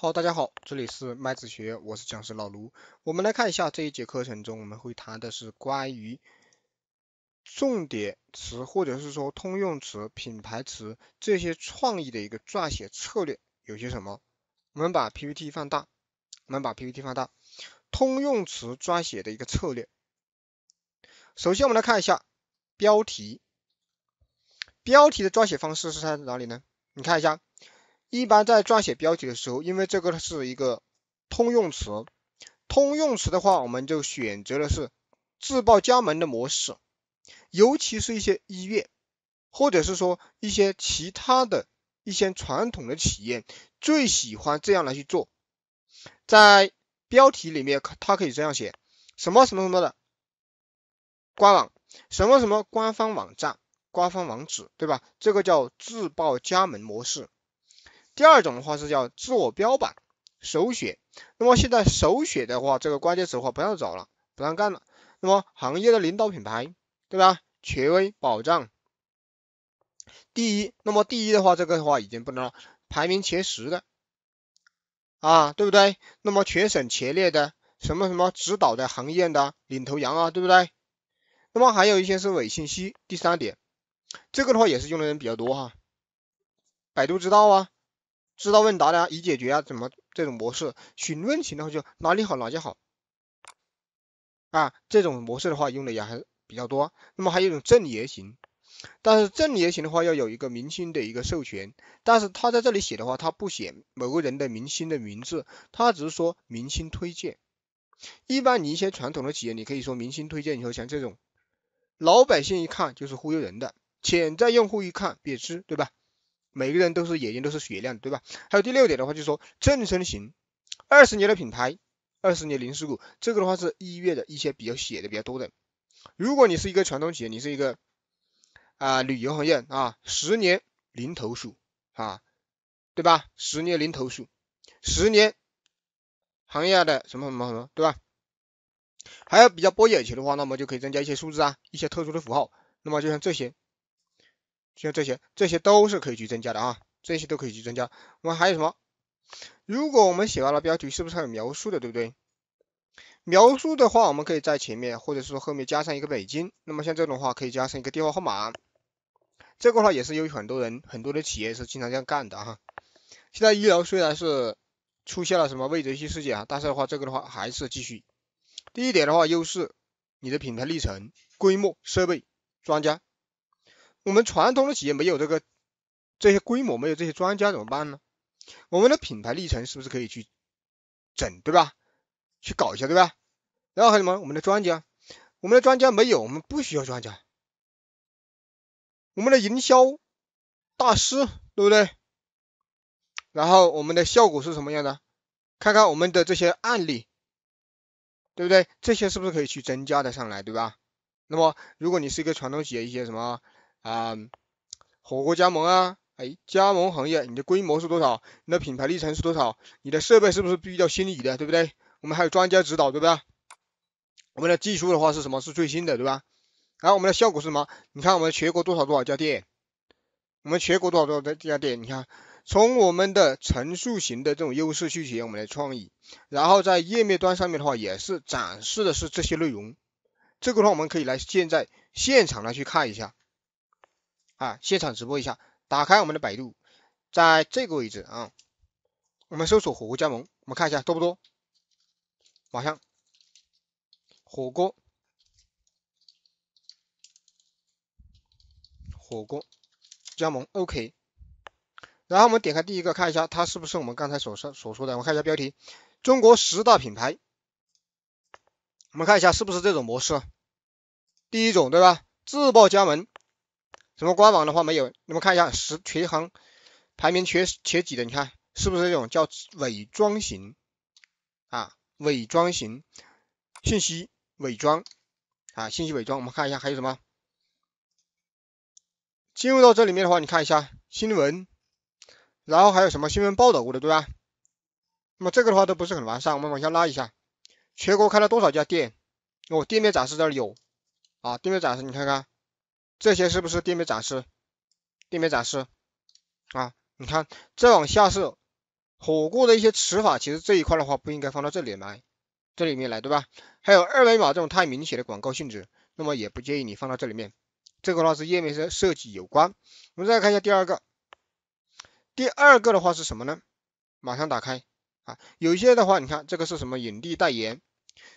好，大家好，这里是麦子学我是讲师老卢。我们来看一下这一节课程中，我们会谈的是关于重点词或者是说通用词、品牌词这些创意的一个撰写策略有些什么。我们把 PPT 放大，我们把 PPT 放大，通用词撰写的一个策略。首先，我们来看一下标题，标题的撰写方式是在哪里呢？你看一下。一般在撰写标题的时候，因为这个是一个通用词，通用词的话，我们就选择的是自报家门的模式，尤其是一些医院，或者是说一些其他的一些传统的企业，最喜欢这样来去做，在标题里面，它可以这样写，什么什么什么的官网，什么什么官方网站，官方网址，对吧？这个叫自报家门模式。第二种的话是叫自我标榜首选，那么现在首选的话，这个关键词的话不让找了，不让干了。那么行业的领导品牌，对吧？权威保障，第一。那么第一的话，这个的话已经不能了，排名前十的，啊，对不对？那么全省前列的，什么什么指导的行业的领头羊啊，对不对？那么还有一些是伪信息。第三点，这个的话也是用的人比较多哈，百度知道啊。知道问答的已解决啊，怎么这种模式？询问型的话就哪里好哪家好啊，这种模式的话用的也还比较多。那么还有一种正爷型，但是正爷型的话要有一个明星的一个授权，但是他在这里写的话，他不写某个人的明星的名字，他只是说明星推荐。一般你一些传统的企业，你可以说明星推荐以后像这种，老百姓一看就是忽悠人的，潜在用户一看便知，对吧？每个人都是眼睛都是雪亮的，对吧？还有第六点的话，就是说正身型，二十年的品牌，二十年零事故，这个的话是一月的一些比较写的比较多的。如果你是一个传统企业，你是一个啊旅游行业啊，十年零投诉啊，对吧？十年零投诉，十年行业的什么什么什么，对吧？还要比较博眼球的话，那么就可以增加一些数字啊，一些特殊的符号，那么就像这些。像这些，这些都是可以去增加的啊，这些都可以去增加。我们还有什么？如果我们写完了标题，是不是还有描述的，对不对？描述的话，我们可以在前面或者是说后面加上一个北京。那么像这种的话，可以加上一个电话号码。这个的话也是有很多人、很多的企业是经常这样干的哈。现在医疗虽然是出现了什么未责性事件啊，但是的话，这个的话还是继续。第一点的话，又是你的品牌历程、规模、设备、专家。我们传统的企业没有这个这些规模，没有这些专家怎么办呢？我们的品牌历程是不是可以去整，对吧？去搞一下，对吧？然后还有什么？我们的专家，我们的专家没有，我们不需要专家。我们的营销大师，对不对？然后我们的效果是什么样的？看看我们的这些案例，对不对？这些是不是可以去增加的上来，对吧？那么如果你是一个传统企业，一些什么？啊，火锅加盟啊，哎，加盟行业你的规模是多少？你的品牌历程是多少？你的设备是不是比较新一的，对不对？我们还有专家指导，对吧？我们的技术的话是什么？是最新的，对吧？然后我们的效果是什么？你看我们全国多少多少家店，我们全国多少多少家店，你看，从我们的陈述型的这种优势去写我们的创意，然后在页面端上面的话也是展示的是这些内容，这个的话我们可以来现在现场来去看一下。啊，现场直播一下，打开我们的百度，在这个位置啊，我们搜索火锅加盟，我们看一下多不多，马上，火锅，火锅加盟，OK，然后我们点开第一个，看一下它是不是我们刚才所说所说的，我看一下标题，中国十大品牌，我们看一下是不是这种模式，第一种对吧，自报加盟。什么官网的话没有？你们看一下十全行排名全前几的，你看是不是这种叫伪装型啊？伪装型信息伪装啊，信息伪装。我们看一下还有什么进入到这里面的话，你看一下新闻，然后还有什么新闻报道过的，对吧？那么这个的话都不是很完善，我们往下拉一下，全国开了多少家店？哦，店面展示这儿有啊，店面展示你看看。这些是不是店面展示？店面展示啊，你看再往下是火锅的一些吃法，其实这一块的话不应该放到这里来，这里面来对吧？还有二维码这种太明显的广告性质，那么也不建议你放到这里面。这个的话是页面设设计有关。我们再看一下第二个，第二个的话是什么呢？马上打开啊，有些的话，你看这个是什么？影帝代言，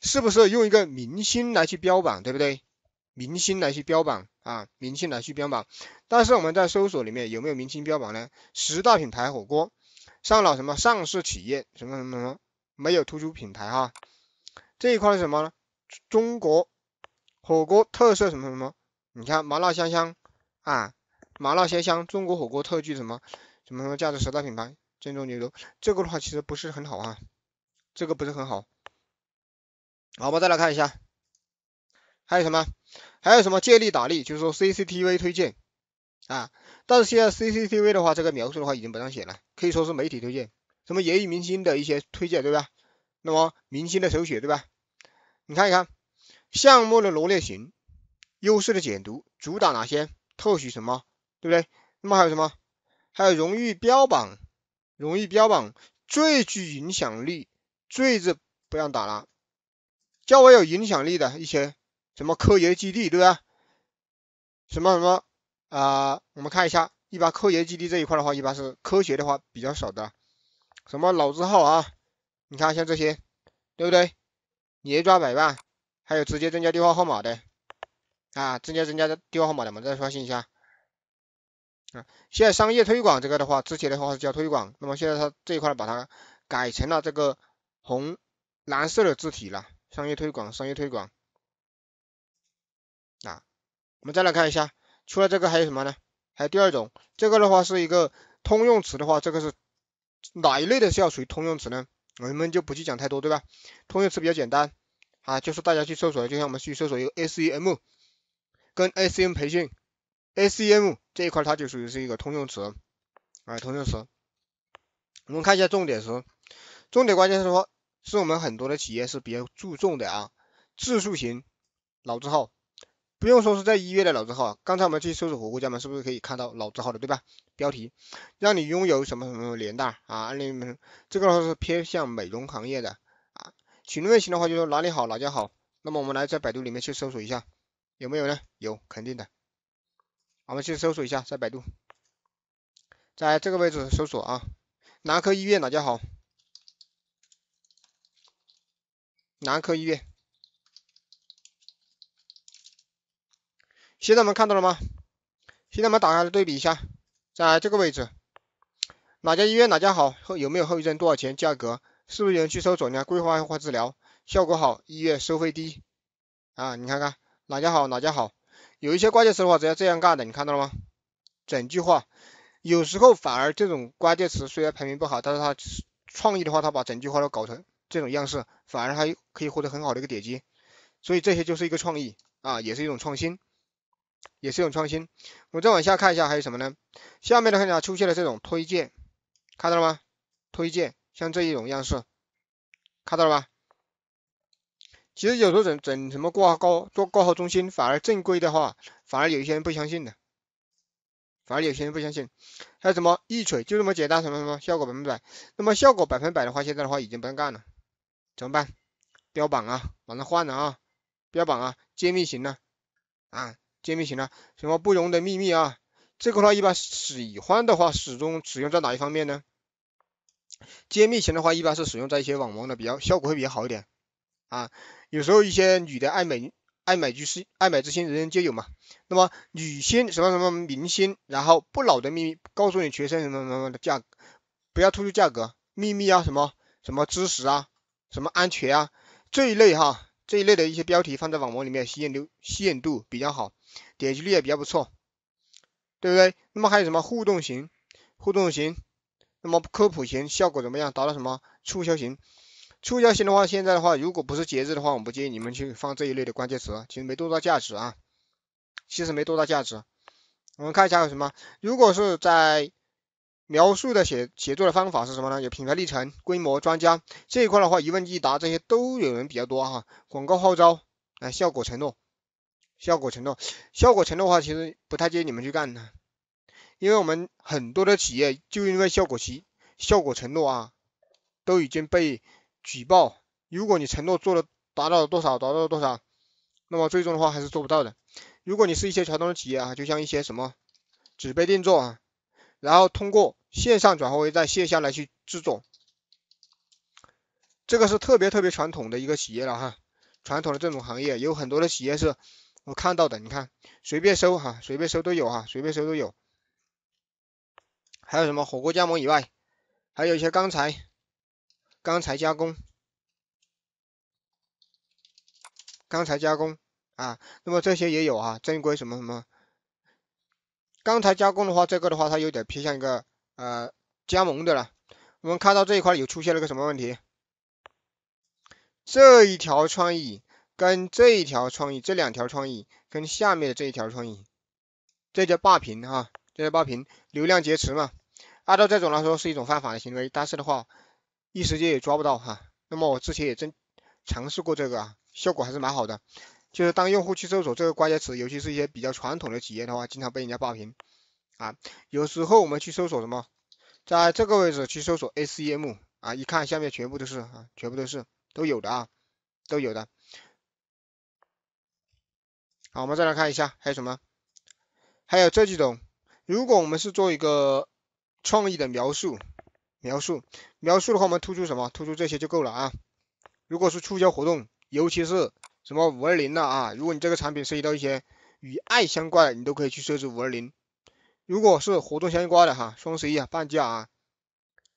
是不是用一个明星来去标榜，对不对？明星来去标榜啊，明星来去标榜，但是我们在搜索里面有没有明星标榜呢？十大品牌火锅上了什么上市企业什么什么什么没有突出品牌哈，这一块是什么呢？中国火锅特色什么什么？你看麻辣香香啊，麻辣鲜香，中国火锅特具什么什么什么价值十大品牌正宗牛油，这个的话其实不是很好啊，这个不是很好。好，我们再来看一下。还有什么？还有什么借力打力，就是说 CCTV 推荐啊，但是现在 CCTV 的话，这个描述的话已经不让写了，可以说是媒体推荐，什么演艺明星的一些推荐，对吧？那么明星的首选，对吧？你看一看项目的罗列型，优势的解读，主打哪些，特许什么，对不对？那么还有什么？还有荣誉标榜，荣誉标榜最具影响力，最是不让打了，较为有影响力的一些。什么科研基地对吧？什么什么啊？我们看一下，一般科研基地这一块的话，一般是科学的话比较少的。什么老字号啊？你看像这些，对不对？年赚百万，还有直接增加电话号码的啊，增加增加的电话号码的，我们再刷新一下啊。现在商业推广这个的话，之前的话是叫推广，那么现在它这一块把它改成了这个红蓝色的字体了。商业推广，商业推广。啊，我们再来看一下，除了这个还有什么呢？还有第二种，这个的话是一个通用词的话，这个是哪一类的是要属于通用词呢？我们就不去讲太多，对吧？通用词比较简单啊，就是大家去搜索，就像我们去搜索一个 ACM，跟 ACM 培训，ACM 这一块它就属于是一个通用词，啊，通用词。我们看一下重点词，重点关键是说是我们很多的企业是比较注重的啊，字数型老字号。不用说是在医院的老字号，刚才我们去搜索火锅加盟，是不是可以看到老字号的，对吧？标题让你拥有什么什么脸蛋啊，你们这个话是偏向美容行业的啊。群类型的话就说哪里好哪家好，那么我们来在百度里面去搜索一下，有没有呢？有肯定的，我们去搜索一下在百度，在这个位置搜索啊，男科医院哪家好？男科医院。现在我们看到了吗？现在我们打开来对比一下，在这个位置，哪家医院哪家好，后有没有后遗症，多少钱，价格，是不是有人去收肿瘤规范化治疗，效果好，医院收费低，啊，你看看哪家好哪家好，有一些关键词的话，只要这样干的，你看到了吗？整句话，有时候反而这种关键词虽然排名不好，但是它创意的话，它把整句话都搞成这种样式，反而还可以获得很好的一个点击，所以这些就是一个创意啊，也是一种创新。也是一种创新。我们再往下看一下，还有什么呢？下面的话呢出现了这种推荐，看到了吗？推荐像这一种样式，看到了吧？其实有时候整整什么挂号做挂号中心，反而正规的话，反而有一些人不相信的，反而有些人不相信。还有什么一锤就这么简单，什么什么效果百分百？那么效果百分百的话，现在的话已经不能干了，怎么办？标榜啊，往上换了啊，标榜啊，揭秘型的啊。揭秘型的，什么不容的秘密啊？这个的话，一般喜欢的话，始终使用在哪一方面呢？揭秘型的话，一般是使用在一些网文的，比较效果会比较好一点啊。有时候一些女的爱美，爱美之心，爱美之心人人皆有嘛。那么女星什么什么明星，然后不老的秘密，告诉你全身什么什么的价格，不要突出价格，秘密啊什么什么知识啊，什么安全啊，这一类哈，这一类的一些标题放在网文里面，吸引流，吸引度比较好。点击率也比较不错，对不对？那么还有什么互动型、互动型，那么科普型效果怎么样？达到什么促销型？促销型的话，现在的话，如果不是节日的话，我不建议你们去放这一类的关键词，其实没多大价值啊。其实没多大价值。我们看一下有什么，如果是在描述的写写作的方法是什么呢？有品牌历程、规模、专家这一块的话，一问一答这些都有人比较多哈。广告号召、哎，效果承诺。效果承诺，效果承诺的话其实不太建议你们去干的，因为我们很多的企业就因为效果期、效果承诺啊，都已经被举报。如果你承诺做了达到了多少，达到了多少，那么最终的话还是做不到的。如果你是一些传统的企业啊，就像一些什么纸杯定做啊，然后通过线上转化为在线下来去制作，这个是特别特别传统的一个企业了哈。传统的这种行业有很多的企业是。我看到的，你看随便搜哈，随便搜都有哈，随便搜都有。还有什么火锅加盟以外，还有一些钢材，钢材加工，钢材加工啊，那么这些也有啊，正规什么什么。钢材加工的话，这个的话它有点偏向一个呃加盟的了。我们看到这一块有出现了个什么问题？这一条创意。跟这一条创意，这两条创意跟下面的这一条创意，这叫霸屏哈，这叫霸屏，流量劫持嘛。按照这种来说是一种犯法的行为，但是的话，一时间也抓不到哈。那么我之前也真尝试过这个，啊，效果还是蛮好的。就是当用户去搜索这个关键词，尤其是一些比较传统的企业的话，经常被人家霸屏啊。有时候我们去搜索什么，在这个位置去搜索 ACM 啊，一看下面全部都是啊，全部都是都有的啊，都有的。好，我们再来看一下，还有什么？还有这几种。如果我们是做一个创意的描述，描述，描述的话，我们突出什么？突出这些就够了啊。如果是促销活动，尤其是什么五二零的啊，如果你这个产品涉及到一些与爱相关的，你都可以去设置五二零。如果是活动相关的哈，双十一啊，半价啊，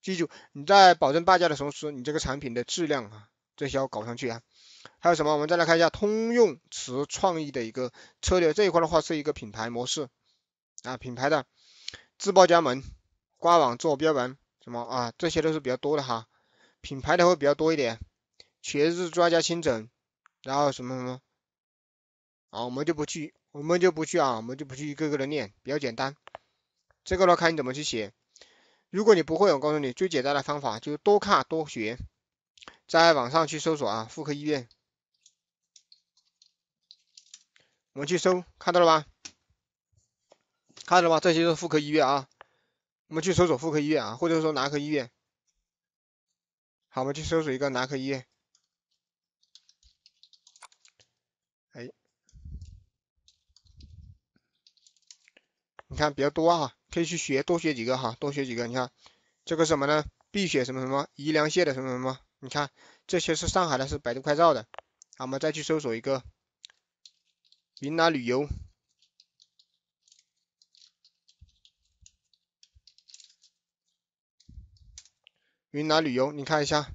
记住你在保证半价的同时，你这个产品的质量啊，这些要搞上去啊。还有什么？我们再来看一下通用词创意的一个策略，这一块的话是一个品牌模式啊，品牌的自报家门、官网、做标本，什么啊，这些都是比较多的哈，品牌的会比较多一点，全日专家亲诊，然后什么什么，啊，我们就不去，我们就不去啊，我们就不去一个个的念，比较简单，这个呢，看你怎么去写。如果你不会，我告诉你最简单的方法就是多看多学，在网上去搜索啊，妇科医院。我们去搜，看到了吧？看到了吧？这些是妇科医院啊。我们去搜索妇科医院啊，或者说男科医院。好，我们去搜索一个男科医院。哎，你看比较多哈，可以去学，多学几个哈，多学几个。你看这个什么呢？碧血什么什么？宜良县的什么什么？你看这些是上海的，是百度快照的。好，我们再去搜索一个。云南旅游，云南旅游，你看一下，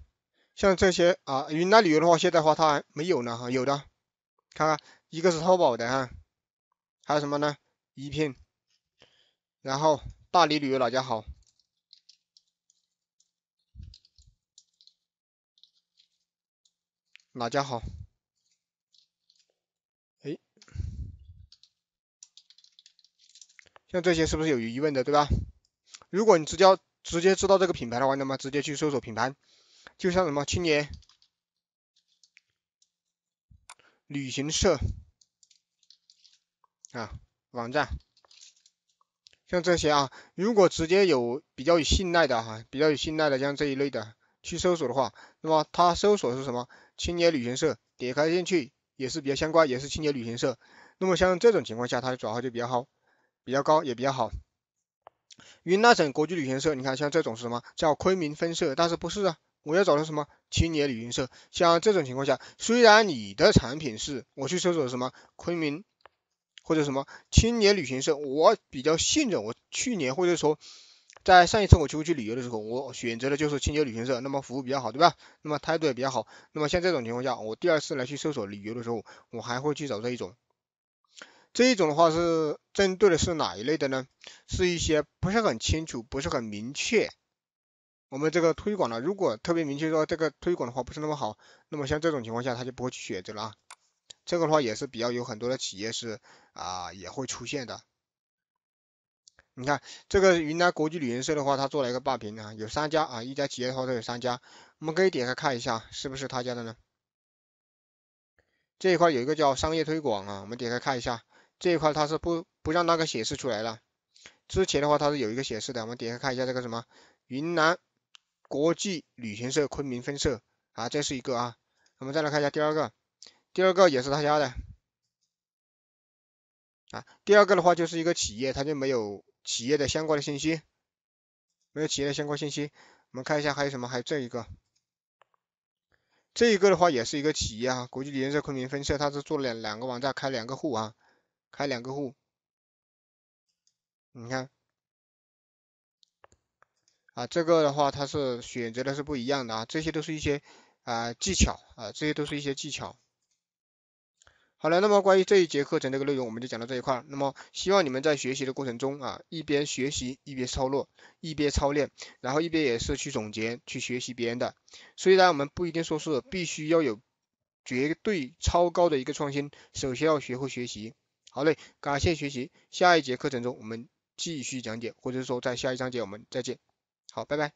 像这些啊，云南旅游的话，现在话它还没有呢哈，有的，看看，一个是淘宝的哈，还有什么呢？一品，然后大理旅游哪家好？哪家好？像这些是不是有疑问的，对吧？如果你直接直接知道这个品牌的话，那么直接去搜索品牌，就像什么青年旅行社啊网站，像这些啊，如果直接有比较有信赖的哈，比较有信赖的像这一类的去搜索的话，那么它搜索是什么青年旅行社，点开进去也是比较相关，也是青年旅行社，那么像这种情况下，它的转化就比较好。比较高也比较好。云南省国际旅行社，你看像这种是什么叫昆明分社，但是不是啊？我要找的什么青年旅行社？像这种情况下，虽然你的产品是，我去搜索什么昆明或者什么青年旅行社，我比较信任。我去年或者说在上一次我出去旅游的时候，我选择的就是青年旅行社，那么服务比较好，对吧？那么态度也比较好。那么像这种情况下，我第二次来去搜索旅游的时候，我还会去找这一种。这一种的话是针对的是哪一类的呢？是一些不是很清楚、不是很明确，我们这个推广呢，如果特别明确说这个推广的话不是那么好，那么像这种情况下他就不会去选择了。这个的话也是比较有很多的企业是啊也会出现的。你看这个云南国际旅行社的话，他做了一个霸屏啊，有三家啊，一家企业的话都有三家，我们可以点开看一下是不是他家的呢？这一块有一个叫商业推广啊，我们点开看一下。这一块它是不不让那个显示出来了。之前的话它是有一个显示的，我们点开看一下这个什么云南国际旅行社昆明分社啊，这是一个啊。我们再来看一下第二个，第二个也是他家的啊。第二个的话就是一个企业，它就没有企业的相关的信息，没有企业的相关信息。我们看一下还有什么，还有这一个，这一个的话也是一个企业啊，国际旅行社昆明分社它是做了两两个网站开两个户啊。开两个户，你看，啊，这个的话它是选择的是不一样的啊，这些都是一些啊技巧啊，这些都是一些技巧。好了，那么关于这一节课程这个内容我们就讲到这一块那么希望你们在学习的过程中啊，一边学习一边操作，一边操练，然后一边也是去总结，去学习别人的。虽然我们不一定说是必须要有绝对超高的一个创新，首先要学会学习。好嘞，感谢学习。下一节课程中我们继续讲解，或者说在下一章节我们再见。好，拜拜。